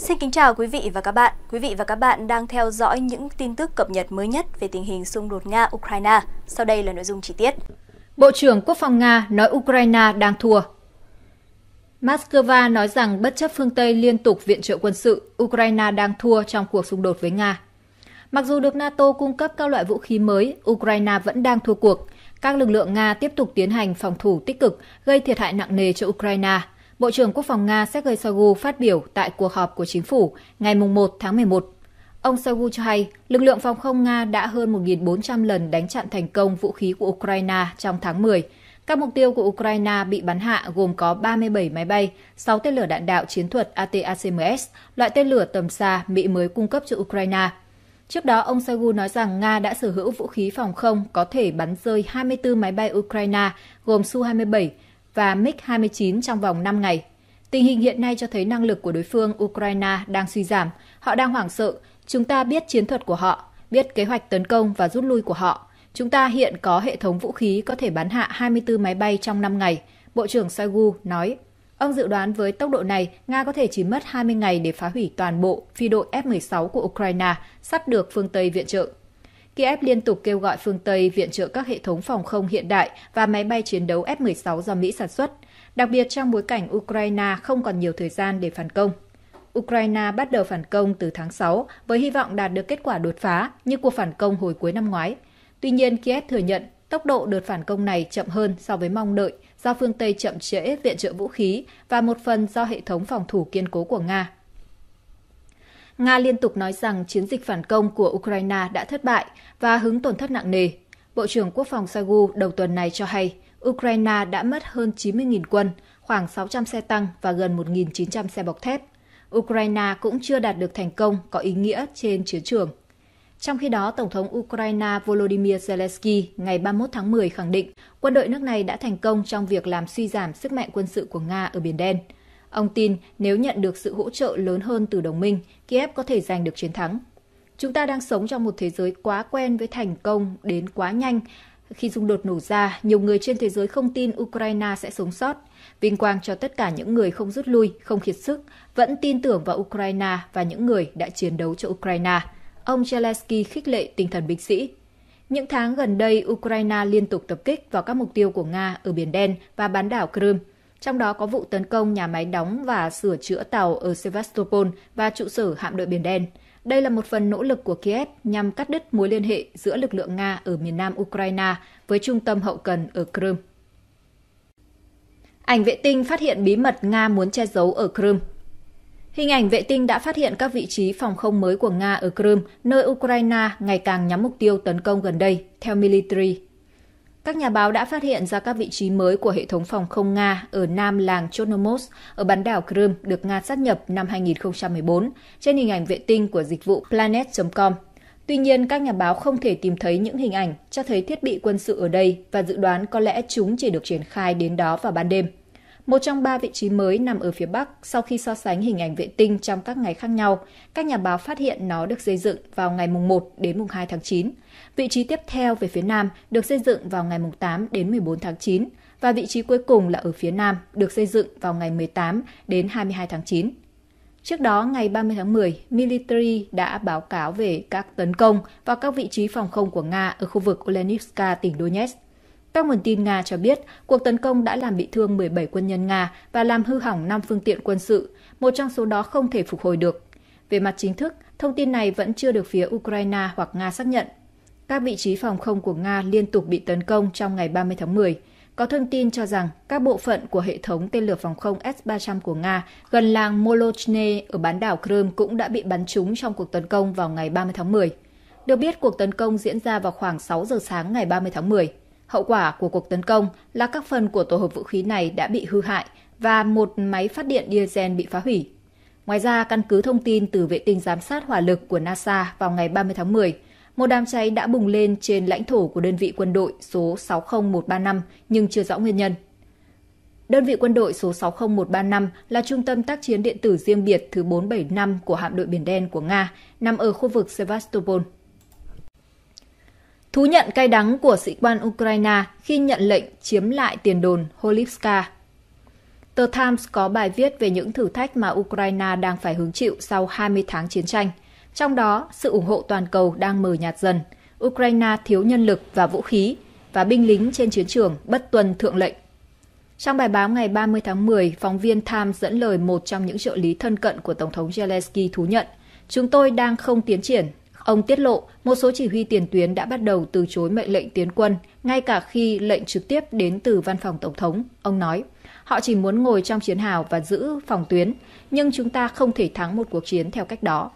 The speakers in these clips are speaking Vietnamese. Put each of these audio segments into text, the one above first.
Xin kính chào quý vị và các bạn. Quý vị và các bạn đang theo dõi những tin tức cập nhật mới nhất về tình hình xung đột Nga-Ukraine. Sau đây là nội dung chi tiết. Bộ trưởng Quốc phòng Nga nói Ukraine đang thua. Moscow nói rằng bất chấp phương Tây liên tục viện trợ quân sự, Ukraine đang thua trong cuộc xung đột với Nga. Mặc dù được NATO cung cấp các loại vũ khí mới, Ukraine vẫn đang thua cuộc. Các lực lượng Nga tiếp tục tiến hành phòng thủ tích cực, gây thiệt hại nặng nề cho Ukraine – Bộ trưởng Quốc phòng Nga Sergei Shoigu phát biểu tại cuộc họp của chính phủ ngày 1 tháng 11. Ông Shoigu cho hay, lực lượng phòng không Nga đã hơn 1.400 lần đánh chặn thành công vũ khí của Ukraine trong tháng 10. Các mục tiêu của Ukraine bị bắn hạ gồm có 37 máy bay, 6 tên lửa đạn đạo chiến thuật ATACMS, loại tên lửa tầm xa Mỹ mới cung cấp cho Ukraine. Trước đó, ông Shoigu nói rằng Nga đã sở hữu vũ khí phòng không có thể bắn rơi 24 máy bay Ukraine, gồm Su-27, và MiG-29 trong vòng 5 ngày. Tình hình hiện nay cho thấy năng lực của đối phương Ukraine đang suy giảm, họ đang hoảng sợ, chúng ta biết chiến thuật của họ, biết kế hoạch tấn công và rút lui của họ. Chúng ta hiện có hệ thống vũ khí có thể bắn hạ 24 máy bay trong 5 ngày, Bộ trưởng Shoigu nói. Ông dự đoán với tốc độ này, Nga có thể chỉ mất 20 ngày để phá hủy toàn bộ phi đội F-16 của Ukraine sắp được phương Tây viện trợ. Kiev liên tục kêu gọi phương Tây viện trợ các hệ thống phòng không hiện đại và máy bay chiến đấu F-16 do Mỹ sản xuất, đặc biệt trong bối cảnh Ukraine không còn nhiều thời gian để phản công. Ukraine bắt đầu phản công từ tháng 6 với hy vọng đạt được kết quả đột phá như cuộc phản công hồi cuối năm ngoái. Tuy nhiên, Kiev thừa nhận tốc độ đợt phản công này chậm hơn so với mong đợi do phương Tây chậm trễ viện trợ vũ khí và một phần do hệ thống phòng thủ kiên cố của Nga Nga liên tục nói rằng chiến dịch phản công của Ukraine đã thất bại và hứng tổn thất nặng nề. Bộ trưởng Quốc phòng Shoigu đầu tuần này cho hay Ukraine đã mất hơn 90.000 quân, khoảng 600 xe tăng và gần 1.900 xe bọc thép. Ukraine cũng chưa đạt được thành công có ý nghĩa trên chiến trường. Trong khi đó, Tổng thống Ukraine Volodymyr Zelensky ngày 31 tháng 10 khẳng định quân đội nước này đã thành công trong việc làm suy giảm sức mạnh quân sự của Nga ở Biển Đen – Ông tin nếu nhận được sự hỗ trợ lớn hơn từ đồng minh, Kiev có thể giành được chiến thắng. Chúng ta đang sống trong một thế giới quá quen với thành công đến quá nhanh. Khi xung đột nổ ra, nhiều người trên thế giới không tin Ukraine sẽ sống sót. Vinh quang cho tất cả những người không rút lui, không kiệt sức, vẫn tin tưởng vào Ukraine và những người đã chiến đấu cho Ukraine. Ông Zelensky khích lệ tinh thần binh sĩ. Những tháng gần đây, Ukraine liên tục tập kích vào các mục tiêu của Nga ở Biển Đen và bán đảo Crimea trong đó có vụ tấn công nhà máy đóng và sửa chữa tàu ở Sevastopol và trụ sở hạm đội Biển Đen. Đây là một phần nỗ lực của Kiev nhằm cắt đứt mối liên hệ giữa lực lượng Nga ở miền nam Ukraine với trung tâm hậu cần ở Crimea. Ảnh vệ tinh phát hiện bí mật Nga muốn che giấu ở Crimea. Hình ảnh vệ tinh đã phát hiện các vị trí phòng không mới của Nga ở Crimea, nơi Ukraine ngày càng nhắm mục tiêu tấn công gần đây, theo Military các nhà báo đã phát hiện ra các vị trí mới của hệ thống phòng không Nga ở nam làng Chornomos ở bán đảo Crimea được Nga sát nhập năm 2014 trên hình ảnh vệ tinh của dịch vụ planet.com. Tuy nhiên, các nhà báo không thể tìm thấy những hình ảnh cho thấy thiết bị quân sự ở đây và dự đoán có lẽ chúng chỉ được triển khai đến đó vào ban đêm một trong ba vị trí mới nằm ở phía Bắc sau khi so sánh hình ảnh vệ tinh trong các ngày khác nhau. Các nhà báo phát hiện nó được xây dựng vào ngày mùng 1 đến mùng 2 tháng 9. Vị trí tiếp theo về phía Nam được xây dựng vào ngày mùng 8 đến 14 tháng 9 và vị trí cuối cùng là ở phía Nam được xây dựng vào ngày 18 đến 22 tháng 9. Trước đó, ngày 30 tháng 10, Military đã báo cáo về các tấn công vào các vị trí phòng không của Nga ở khu vực Olenivska, tỉnh Donetsk. Các nguồn tin Nga cho biết, cuộc tấn công đã làm bị thương 17 quân nhân Nga và làm hư hỏng 5 phương tiện quân sự, một trong số đó không thể phục hồi được. Về mặt chính thức, thông tin này vẫn chưa được phía Ukraine hoặc Nga xác nhận. Các vị trí phòng không của Nga liên tục bị tấn công trong ngày 30 tháng 10. Có thông tin cho rằng các bộ phận của hệ thống tên lửa phòng không S-300 của Nga gần làng Molochne ở bán đảo Crimea cũng đã bị bắn trúng trong cuộc tấn công vào ngày 30 tháng 10. Được biết, cuộc tấn công diễn ra vào khoảng 6 giờ sáng ngày 30 tháng 10. Hậu quả của cuộc tấn công là các phần của tổ hợp vũ khí này đã bị hư hại và một máy phát điện diesel bị phá hủy. Ngoài ra, căn cứ thông tin từ vệ tinh giám sát hỏa lực của NASA vào ngày 30 tháng 10, một đám cháy đã bùng lên trên lãnh thổ của đơn vị quân đội số 60135 nhưng chưa rõ nguyên nhân. Đơn vị quân đội số 60135 là trung tâm tác chiến điện tử riêng biệt thứ 475 của hạm đội Biển Đen của Nga, nằm ở khu vực Sevastopol thú nhận cay đắng của sĩ quan Ukraine khi nhận lệnh chiếm lại tiền đồn Holivska. Tờ Times có bài viết về những thử thách mà Ukraine đang phải hứng chịu sau 20 tháng chiến tranh. Trong đó, sự ủng hộ toàn cầu đang mờ nhạt dần. Ukraine thiếu nhân lực và vũ khí, và binh lính trên chiến trường bất tuân thượng lệnh. Trong bài báo ngày 30 tháng 10, phóng viên Times dẫn lời một trong những trợ lý thân cận của Tổng thống Zelensky thú nhận, chúng tôi đang không tiến triển Ông tiết lộ, một số chỉ huy tiền tuyến đã bắt đầu từ chối mệnh lệnh tiến quân, ngay cả khi lệnh trực tiếp đến từ văn phòng Tổng thống. Ông nói, họ chỉ muốn ngồi trong chiến hào và giữ phòng tuyến, nhưng chúng ta không thể thắng một cuộc chiến theo cách đó.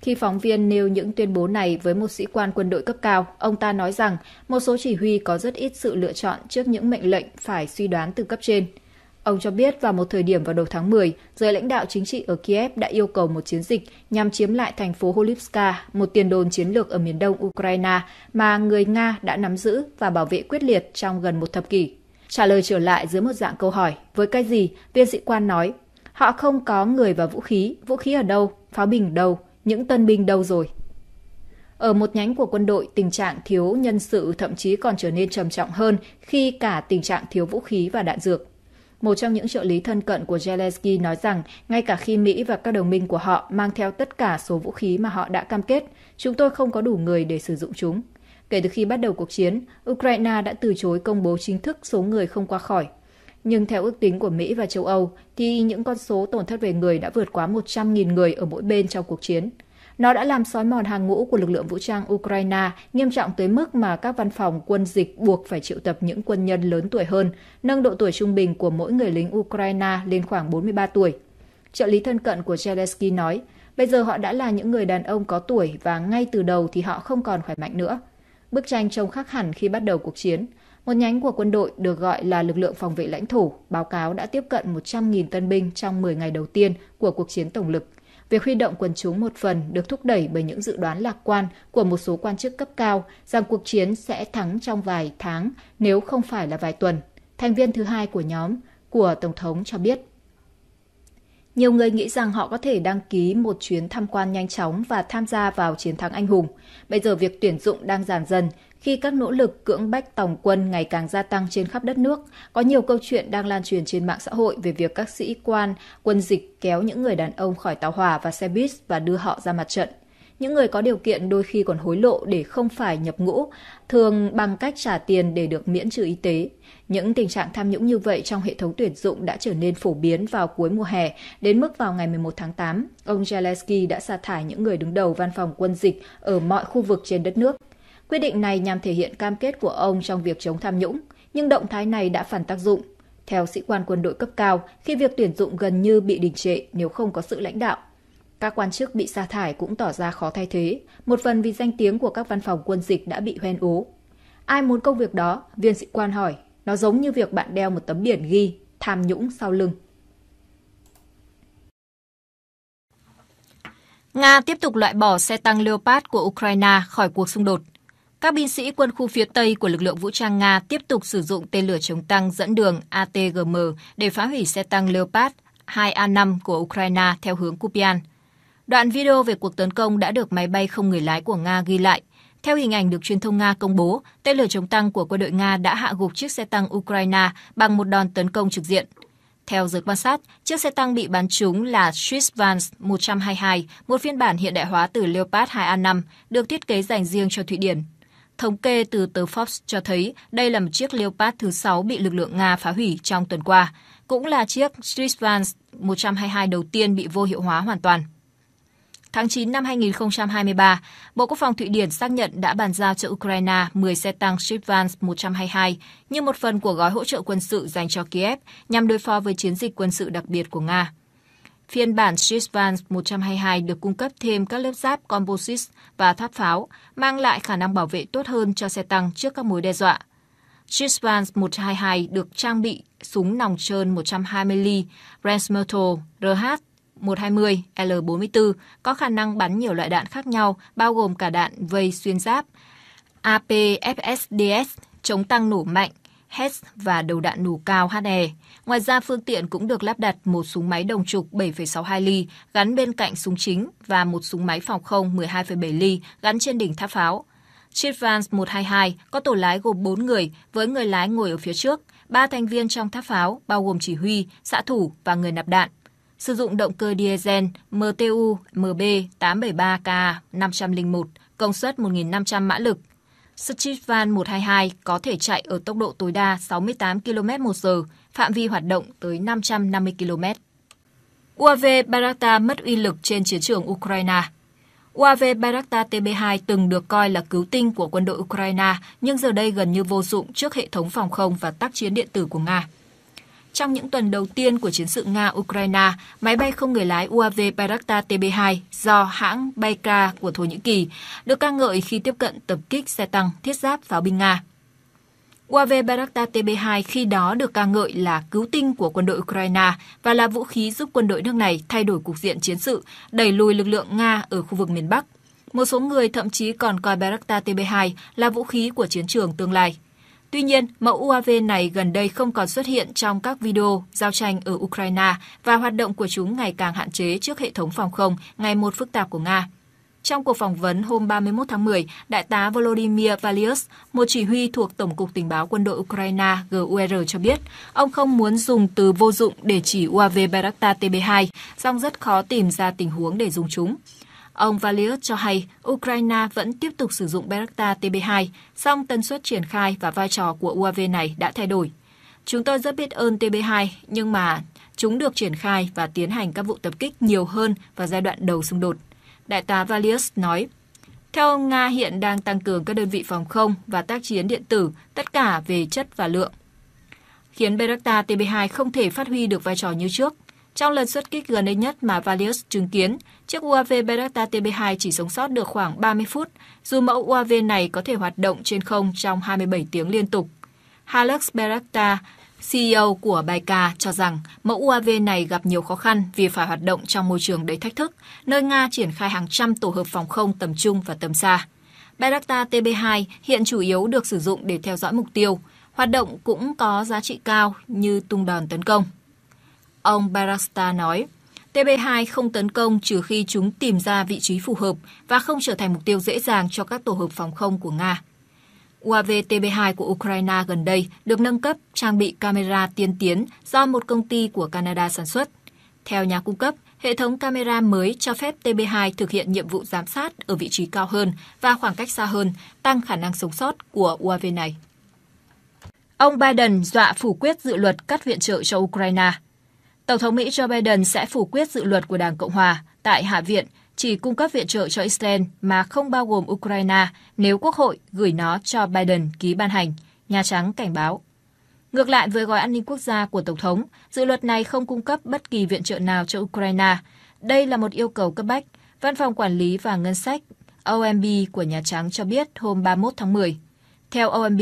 Khi phóng viên nêu những tuyên bố này với một sĩ quan quân đội cấp cao, ông ta nói rằng một số chỉ huy có rất ít sự lựa chọn trước những mệnh lệnh phải suy đoán từ cấp trên – Ông cho biết vào một thời điểm vào đầu tháng 10, giới lãnh đạo chính trị ở Kiev đã yêu cầu một chiến dịch nhằm chiếm lại thành phố Holivska, một tiền đồn chiến lược ở miền đông Ukraine mà người Nga đã nắm giữ và bảo vệ quyết liệt trong gần một thập kỷ. Trả lời trở lại dưới một dạng câu hỏi, với cái gì, viên sĩ quan nói, họ không có người và vũ khí, vũ khí ở đâu, pháo bình đâu, những tân binh đâu rồi. Ở một nhánh của quân đội, tình trạng thiếu nhân sự thậm chí còn trở nên trầm trọng hơn khi cả tình trạng thiếu vũ khí và đạn dược một trong những trợ lý thân cận của Zelensky nói rằng ngay cả khi Mỹ và các đồng minh của họ mang theo tất cả số vũ khí mà họ đã cam kết, chúng tôi không có đủ người để sử dụng chúng. Kể từ khi bắt đầu cuộc chiến, Ukraine đã từ chối công bố chính thức số người không qua khỏi. Nhưng theo ước tính của Mỹ và châu Âu, thì những con số tổn thất về người đã vượt quá 100.000 người ở mỗi bên trong cuộc chiến – nó đã làm xói mòn hàng ngũ của lực lượng vũ trang Ukraine nghiêm trọng tới mức mà các văn phòng quân dịch buộc phải triệu tập những quân nhân lớn tuổi hơn, nâng độ tuổi trung bình của mỗi người lính Ukraine lên khoảng 43 tuổi. Trợ lý thân cận của Zelensky nói, bây giờ họ đã là những người đàn ông có tuổi và ngay từ đầu thì họ không còn khỏe mạnh nữa. Bức tranh trông khác hẳn khi bắt đầu cuộc chiến. Một nhánh của quân đội được gọi là lực lượng phòng vệ lãnh thổ, báo cáo đã tiếp cận 100.000 tân binh trong 10 ngày đầu tiên của cuộc chiến tổng lực – Việc huy động quần chúng một phần được thúc đẩy bởi những dự đoán lạc quan của một số quan chức cấp cao rằng cuộc chiến sẽ thắng trong vài tháng nếu không phải là vài tuần. Thành viên thứ hai của nhóm của Tổng thống cho biết. Nhiều người nghĩ rằng họ có thể đăng ký một chuyến tham quan nhanh chóng và tham gia vào chiến thắng anh hùng. Bây giờ việc tuyển dụng đang giảm dần khi các nỗ lực cưỡng bách tổng quân ngày càng gia tăng trên khắp đất nước, có nhiều câu chuyện đang lan truyền trên mạng xã hội về việc các sĩ quan, quân dịch kéo những người đàn ông khỏi tàu hỏa và xe buýt và đưa họ ra mặt trận. Những người có điều kiện đôi khi còn hối lộ để không phải nhập ngũ, thường bằng cách trả tiền để được miễn trừ y tế. Những tình trạng tham nhũng như vậy trong hệ thống tuyển dụng đã trở nên phổ biến vào cuối mùa hè, đến mức vào ngày 11 tháng 8, ông Zelensky đã sa thải những người đứng đầu văn phòng quân dịch ở mọi khu vực trên đất nước. Quyết định này nhằm thể hiện cam kết của ông trong việc chống tham nhũng, nhưng động thái này đã phản tác dụng. Theo sĩ quan quân đội cấp cao, khi việc tuyển dụng gần như bị đình trệ nếu không có sự lãnh đạo. Các quan chức bị sa thải cũng tỏ ra khó thay thế, một phần vì danh tiếng của các văn phòng quân dịch đã bị hoen ố. Ai muốn công việc đó? Viên sĩ quan hỏi. Nó giống như việc bạn đeo một tấm biển ghi tham nhũng sau lưng. Nga tiếp tục loại bỏ xe tăng Leopard của Ukraine khỏi cuộc xung đột. Các binh sĩ quân khu phía Tây của lực lượng vũ trang Nga tiếp tục sử dụng tên lửa chống tăng dẫn đường ATGM để phá hủy xe tăng Leopard 2A5 của Ukraine theo hướng Kupian. Đoạn video về cuộc tấn công đã được máy bay không người lái của Nga ghi lại. Theo hình ảnh được truyền thông Nga công bố, tên lửa chống tăng của quân đội Nga đã hạ gục chiếc xe tăng Ukraine bằng một đòn tấn công trực diện. Theo giới quan sát, chiếc xe tăng bị bắn trúng là Swissvans 122, một phiên bản hiện đại hóa từ Leopard 2A5, được thiết kế dành riêng cho Thụy Điển. Thống kê từ tờ Forbes cho thấy đây là một chiếc Leopard thứ 6 bị lực lượng Nga phá hủy trong tuần qua, cũng là chiếc Stridsvan 122 đầu tiên bị vô hiệu hóa hoàn toàn. Tháng 9 năm 2023, Bộ Quốc phòng Thụy Điển xác nhận đã bàn giao cho Ukraine 10 xe tăng Stridsvan 122 như một phần của gói hỗ trợ quân sự dành cho Kiev nhằm đối phó với chiến dịch quân sự đặc biệt của Nga. Phiên bản Shisvan 122 được cung cấp thêm các lớp giáp composite và tháp pháo, mang lại khả năng bảo vệ tốt hơn cho xe tăng trước các mối đe dọa. Shisvan 122 được trang bị súng nòng trơn 120mm Rensmerto RH-120 L44 có khả năng bắn nhiều loại đạn khác nhau, bao gồm cả đạn vây xuyên giáp, APFSDS chống tăng nổ mạnh HES và đầu đạn nổ cao HE. Ngoài ra, phương tiện cũng được lắp đặt một súng máy đồng trục 7,62 ly gắn bên cạnh súng chính và một súng máy phòng không 12,7 ly gắn trên đỉnh tháp pháo. Chiếc Vans 122 có tổ lái gồm 4 người với người lái ngồi ở phía trước, 3 thành viên trong tháp pháo bao gồm chỉ huy, xã thủ và người nạp đạn. Sử dụng động cơ diesel MTU MB 873K 501 công suất 1.500 mã lực, Stitchvan 122 có thể chạy ở tốc độ tối đa 68 km h phạm vi hoạt động tới 550 km. UAV Barakta mất uy lực trên chiến trường Ukraine. UAV Barakta TB2 từng được coi là cứu tinh của quân đội Ukraine, nhưng giờ đây gần như vô dụng trước hệ thống phòng không và tác chiến điện tử của Nga. Trong những tuần đầu tiên của chiến sự Nga-Ukraine, máy bay không người lái UAV Bayraktar TB2 do hãng Bayka của Thổ Nhĩ Kỳ được ca ngợi khi tiếp cận tập kích xe tăng thiết giáp pháo binh Nga. UAV Bayraktar TB2 khi đó được ca ngợi là cứu tinh của quân đội Ukraine và là vũ khí giúp quân đội nước này thay đổi cục diện chiến sự, đẩy lùi lực lượng Nga ở khu vực miền Bắc. Một số người thậm chí còn coi Bayraktar TB2 là vũ khí của chiến trường tương lai. Tuy nhiên, mẫu UAV này gần đây không còn xuất hiện trong các video giao tranh ở Ukraine và hoạt động của chúng ngày càng hạn chế trước hệ thống phòng không ngày một phức tạp của Nga. Trong cuộc phỏng vấn hôm 31 tháng 10, Đại tá Volodymyr Valius, một chỉ huy thuộc Tổng cục Tình báo Quân đội Ukraine GUR cho biết, ông không muốn dùng từ vô dụng để chỉ UAV Bayraktar TB2, song rất khó tìm ra tình huống để dùng chúng. Ông Valiut cho hay Ukraine vẫn tiếp tục sử dụng Beretta TB2, song tần suất triển khai và vai trò của UAV này đã thay đổi. Chúng tôi rất biết ơn TB2, nhưng mà chúng được triển khai và tiến hành các vụ tập kích nhiều hơn vào giai đoạn đầu xung đột. Đại tá Valius nói, theo ông Nga hiện đang tăng cường các đơn vị phòng không và tác chiến điện tử, tất cả về chất và lượng khiến Beretta TB2 không thể phát huy được vai trò như trước. Trong lần xuất kích gần đây nhất mà Valius chứng kiến, chiếc UAV Beretta TB2 chỉ sống sót được khoảng 30 phút, dù mẫu UAV này có thể hoạt động trên không trong 27 tiếng liên tục. Halux Beretta, CEO của Baika cho rằng mẫu UAV này gặp nhiều khó khăn vì phải hoạt động trong môi trường đầy thách thức, nơi Nga triển khai hàng trăm tổ hợp phòng không tầm trung và tầm xa. Beretta TB2 hiện chủ yếu được sử dụng để theo dõi mục tiêu. Hoạt động cũng có giá trị cao như tung đòn tấn công. Ông Barasta nói, TB2 không tấn công trừ khi chúng tìm ra vị trí phù hợp và không trở thành mục tiêu dễ dàng cho các tổ hợp phòng không của Nga. UAV TB2 của Ukraine gần đây được nâng cấp trang bị camera tiên tiến do một công ty của Canada sản xuất. Theo nhà cung cấp, hệ thống camera mới cho phép TB2 thực hiện nhiệm vụ giám sát ở vị trí cao hơn và khoảng cách xa hơn, tăng khả năng sống sót của UAV này. Ông Biden dọa phủ quyết dự luật cắt viện trợ cho Ukraine. Tổng thống Mỹ Joe Biden sẽ phủ quyết dự luật của Đảng Cộng Hòa tại Hạ viện chỉ cung cấp viện trợ cho Israel mà không bao gồm Ukraine nếu Quốc hội gửi nó cho Biden ký ban hành, Nhà Trắng cảnh báo. Ngược lại với gói an ninh quốc gia của Tổng thống, dự luật này không cung cấp bất kỳ viện trợ nào cho Ukraine. Đây là một yêu cầu cấp bách, Văn phòng Quản lý và Ngân sách OMB của Nhà Trắng cho biết hôm 31 tháng 10. Theo OMB,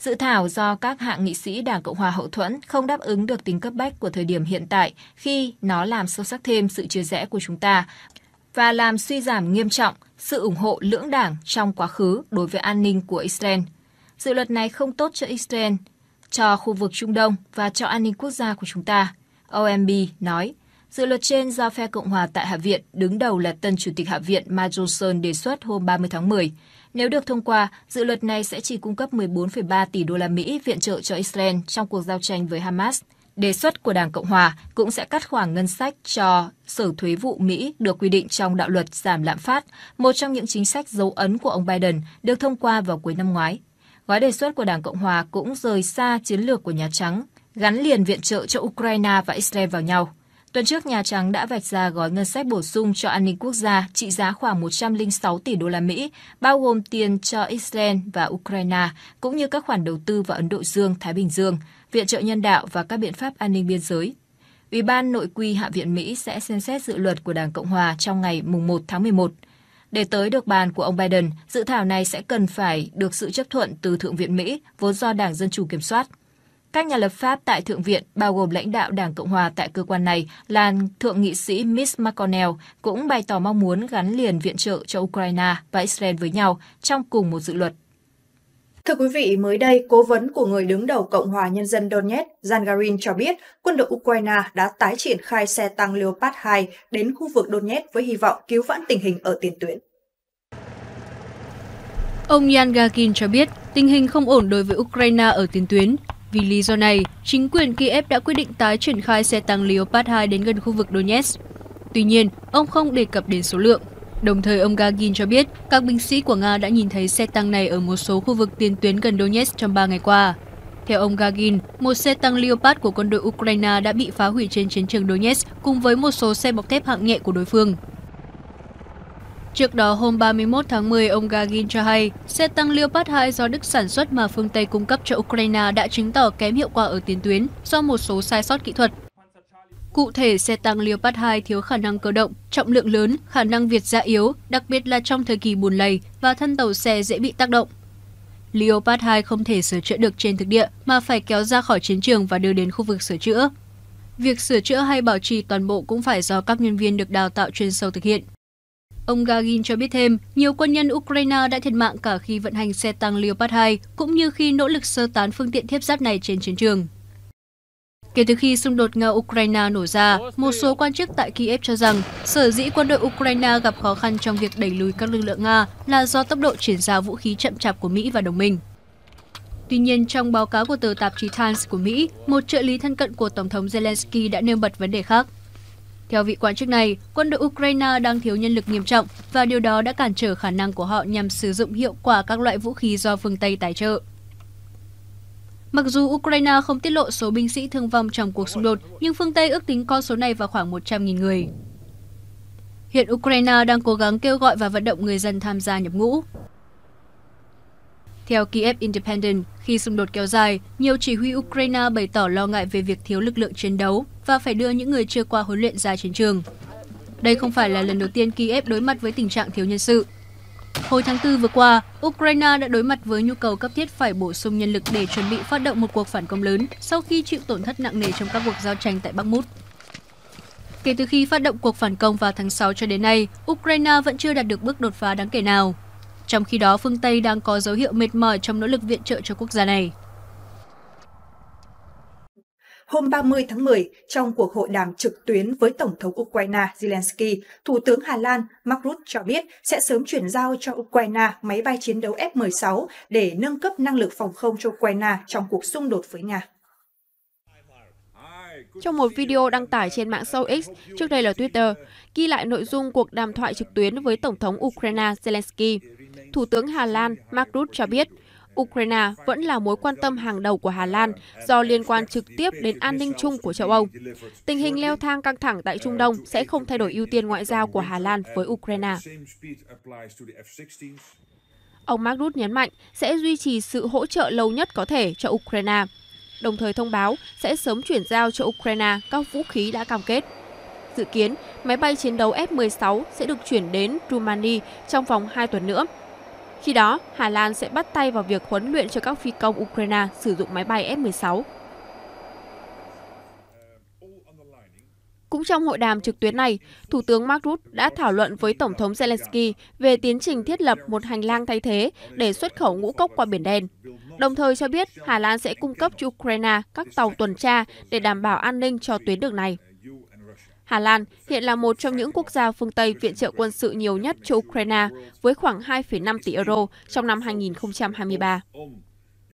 Dự thảo do các hạ nghị sĩ Đảng Cộng hòa hậu thuẫn không đáp ứng được tính cấp bách của thời điểm hiện tại khi nó làm sâu sắc thêm sự chia rẽ của chúng ta và làm suy giảm nghiêm trọng sự ủng hộ lưỡng đảng trong quá khứ đối với an ninh của Israel. Dự luật này không tốt cho Israel, cho khu vực Trung Đông và cho an ninh quốc gia của chúng ta, OMB nói. Dự luật trên do phe Cộng hòa tại Hạ viện đứng đầu là tân Chủ tịch Hạ viện Matt Johnson đề xuất hôm 30 tháng 10. Nếu được thông qua, dự luật này sẽ chỉ cung cấp 14,3 tỷ đô la Mỹ viện trợ cho Israel trong cuộc giao tranh với Hamas. Đề xuất của Đảng Cộng Hòa cũng sẽ cắt khoảng ngân sách cho Sở Thuế vụ Mỹ được quy định trong đạo luật giảm lạm phát, một trong những chính sách dấu ấn của ông Biden được thông qua vào cuối năm ngoái. Gói đề xuất của Đảng Cộng Hòa cũng rời xa chiến lược của Nhà Trắng, gắn liền viện trợ cho Ukraine và Israel vào nhau. Tuần trước, Nhà Trắng đã vạch ra gói ngân sách bổ sung cho an ninh quốc gia trị giá khoảng 106 tỷ đô la Mỹ, bao gồm tiền cho Israel và Ukraine, cũng như các khoản đầu tư vào Ấn Độ Dương, Thái Bình Dương, viện trợ nhân đạo và các biện pháp an ninh biên giới. Ủy ban nội quy Hạ viện Mỹ sẽ xem xét dự luật của Đảng Cộng hòa trong ngày 1 tháng 11. Để tới được bàn của ông Biden, dự thảo này sẽ cần phải được sự chấp thuận từ Thượng viện Mỹ, vốn do Đảng Dân Chủ kiểm soát. Các nhà lập pháp tại Thượng viện, bao gồm lãnh đạo Đảng Cộng hòa tại cơ quan này là Thượng nghị sĩ Mitch McConnell, cũng bày tỏ mong muốn gắn liền viện trợ cho Ukraine và Israel với nhau trong cùng một dự luật. Thưa quý vị, mới đây, cố vấn của người đứng đầu Cộng hòa Nhân dân Donetsk, Zangarin cho biết quân đội Ukraine đã tái triển khai xe tăng Leopard 2 đến khu vực Donetsk với hy vọng cứu vãn tình hình ở tiền tuyến. Ông Yan Gakin cho biết tình hình không ổn đối với Ukraine ở tiền tuyến, vì lý do này, chính quyền Kiev đã quyết định tái triển khai xe tăng Leopard 2 đến gần khu vực Donetsk. Tuy nhiên, ông không đề cập đến số lượng. Đồng thời, ông Gagin cho biết các binh sĩ của Nga đã nhìn thấy xe tăng này ở một số khu vực tiền tuyến gần Donetsk trong 3 ngày qua. Theo ông Gagin, một xe tăng Leopard của quân đội Ukraine đã bị phá hủy trên chiến trường Donetsk cùng với một số xe bọc thép hạng nhẹ của đối phương. Trước đó, hôm 31 tháng 10, ông Gagin cho hay xe tăng Leopard 2 do Đức sản xuất mà phương Tây cung cấp cho Ukraine đã chứng tỏ kém hiệu quả ở tiền tuyến do một số sai sót kỹ thuật. Cụ thể, xe tăng Leopard 2 thiếu khả năng cơ động, trọng lượng lớn, khả năng việt giã yếu, đặc biệt là trong thời kỳ bùn lầy và thân tàu xe dễ bị tác động. Leopard 2 không thể sửa chữa được trên thực địa mà phải kéo ra khỏi chiến trường và đưa đến khu vực sửa chữa. Việc sửa chữa hay bảo trì toàn bộ cũng phải do các nhân viên được đào tạo chuyên sâu thực hiện. Ông Gagin cho biết thêm, nhiều quân nhân Ukraine đã thiệt mạng cả khi vận hành xe tăng Leopard 2, cũng như khi nỗ lực sơ tán phương tiện thiết giáp này trên chiến trường. Kể từ khi xung đột Nga-Ukraine nổ ra, một số quan chức tại Kiev cho rằng sở dĩ quân đội Ukraine gặp khó khăn trong việc đẩy lùi các lực lượng Nga là do tốc độ chuyển giao vũ khí chậm chạp của Mỹ và đồng minh. Tuy nhiên, trong báo cáo của tờ tạp chí Times của Mỹ, một trợ lý thân cận của Tổng thống Zelensky đã nêu bật vấn đề khác – theo vị quan chức này, quân đội Ukraine đang thiếu nhân lực nghiêm trọng và điều đó đã cản trở khả năng của họ nhằm sử dụng hiệu quả các loại vũ khí do phương Tây tài trợ. Mặc dù Ukraine không tiết lộ số binh sĩ thương vong trong cuộc xung đột, nhưng phương Tây ước tính con số này vào khoảng 100.000 người. Hiện Ukraine đang cố gắng kêu gọi và vận động người dân tham gia nhập ngũ. Theo Kiev Independent, khi xung đột kéo dài, nhiều chỉ huy Ukraine bày tỏ lo ngại về việc thiếu lực lượng chiến đấu và phải đưa những người chưa qua huấn luyện ra chiến trường. Đây không phải là lần đầu tiên Kiev đối mặt với tình trạng thiếu nhân sự. Hồi tháng 4 vừa qua, Ukraine đã đối mặt với nhu cầu cấp thiết phải bổ sung nhân lực để chuẩn bị phát động một cuộc phản công lớn sau khi chịu tổn thất nặng nề trong các cuộc giao tranh tại Bắc Mút. Kể từ khi phát động cuộc phản công vào tháng 6 cho đến nay, Ukraine vẫn chưa đạt được bước đột phá đáng kể nào. Trong khi đó, phương Tây đang có dấu hiệu mệt mỏi trong nỗ lực viện trợ cho quốc gia này. Hôm 30 tháng 10, trong cuộc hội đàm trực tuyến với Tổng thống Ukraine Zelensky, Thủ tướng Hà Lan Mark Rutte cho biết sẽ sớm chuyển giao cho Ukraine máy bay chiến đấu F-16 để nâng cấp năng lực phòng không cho Ukraine trong cuộc xung đột với Nga. Trong một video đăng tải trên mạng xã X, trước đây là Twitter, ghi lại nội dung cuộc đàm thoại trực tuyến với Tổng thống Ukraine Zelensky, Thủ tướng Hà Lan Mark Rutte cho biết, Ukraine vẫn là mối quan tâm hàng đầu của Hà Lan do liên quan trực tiếp đến an ninh chung của châu Âu. Tình hình leo thang căng thẳng tại Trung Đông sẽ không thay đổi ưu tiên ngoại giao của Hà Lan với Ukraine. Ông Mark Rutte nhấn mạnh sẽ duy trì sự hỗ trợ lâu nhất có thể cho Ukraine, đồng thời thông báo sẽ sớm chuyển giao cho Ukraine các vũ khí đã cam kết. Dự kiến, máy bay chiến đấu F-16 sẽ được chuyển đến Rumani trong vòng 2 tuần nữa. Khi đó, Hà Lan sẽ bắt tay vào việc huấn luyện cho các phi công Ukraine sử dụng máy bay F-16. Cũng trong hội đàm trực tuyến này, Thủ tướng Mark Rutte đã thảo luận với Tổng thống Zelensky về tiến trình thiết lập một hành lang thay thế để xuất khẩu ngũ cốc qua Biển Đen, đồng thời cho biết Hà Lan sẽ cung cấp cho Ukraine các tàu tuần tra để đảm bảo an ninh cho tuyến đường này. Hà Lan hiện là một trong những quốc gia phương Tây viện trợ quân sự nhiều nhất cho Ukraine với khoảng 2,5 tỷ euro trong năm 2023.